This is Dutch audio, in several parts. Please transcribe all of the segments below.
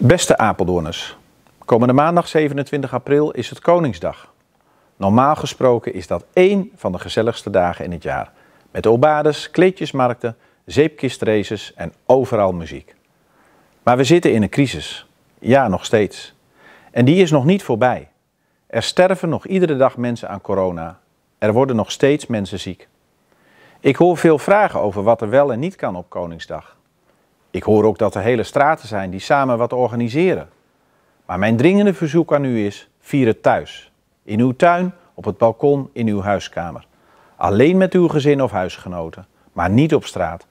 Beste Apeldoorners, komende maandag 27 april is het Koningsdag. Normaal gesproken is dat één van de gezelligste dagen in het jaar. Met obades, kleedjesmarkten, zeepkistraces en overal muziek. Maar we zitten in een crisis. Ja, nog steeds. En die is nog niet voorbij. Er sterven nog iedere dag mensen aan corona. Er worden nog steeds mensen ziek. Ik hoor veel vragen over wat er wel en niet kan op Koningsdag. Ik hoor ook dat er hele straten zijn die samen wat organiseren. Maar mijn dringende verzoek aan u is: vier het thuis. In uw tuin, op het balkon, in uw huiskamer. Alleen met uw gezin of huisgenoten, maar niet op straat.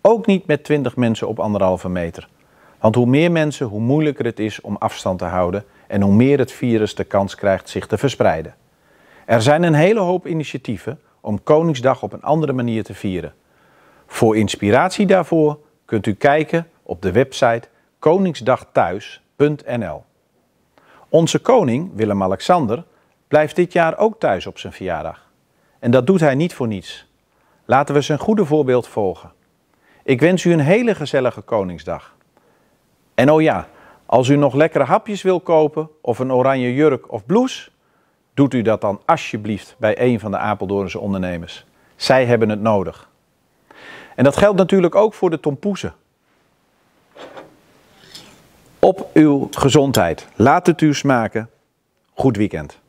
Ook niet met twintig mensen op anderhalve meter. Want hoe meer mensen, hoe moeilijker het is om afstand te houden en hoe meer het virus de kans krijgt zich te verspreiden. Er zijn een hele hoop initiatieven om Koningsdag op een andere manier te vieren. Voor inspiratie daarvoor kunt u kijken op de website koningsdagthuis.nl. Onze koning, Willem-Alexander, blijft dit jaar ook thuis op zijn verjaardag. En dat doet hij niet voor niets. Laten we zijn goede voorbeeld volgen. Ik wens u een hele gezellige Koningsdag. En oh ja, als u nog lekkere hapjes wil kopen of een oranje jurk of blouse, doet u dat dan alsjeblieft bij een van de Apeldoornse ondernemers. Zij hebben het nodig. En dat geldt natuurlijk ook voor de tompoezen. Op uw gezondheid. Laat het u smaken. Goed weekend.